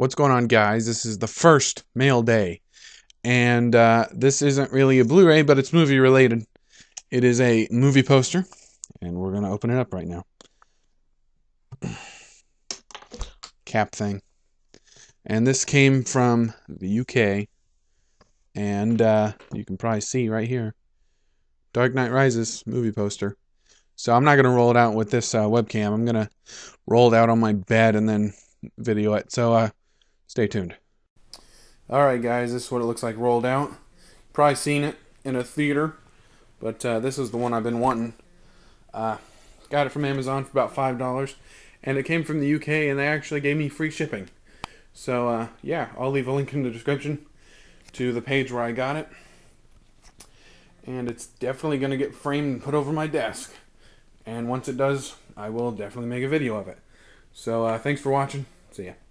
What's going on, guys? This is the first mail day. And uh, this isn't really a Blu ray, but it's movie related. It is a movie poster, and we're going to open it up right now. Cap thing. And this came from the UK. And uh, you can probably see right here Dark Knight Rises movie poster. So I'm not going to roll it out with this uh, webcam. I'm going to roll it out on my bed and then video it. So uh, stay tuned. All right, guys, this is what it looks like rolled out. Probably seen it in a theater, but uh, this is the one I've been wanting. Uh, got it from Amazon for about five dollars, and it came from the UK, and they actually gave me free shipping. So uh, yeah, I'll leave a link in the description to the page where I got it, and it's definitely gonna get framed and put over my desk. And once it does, I will definitely make a video of it. So uh, thanks for watching. See ya.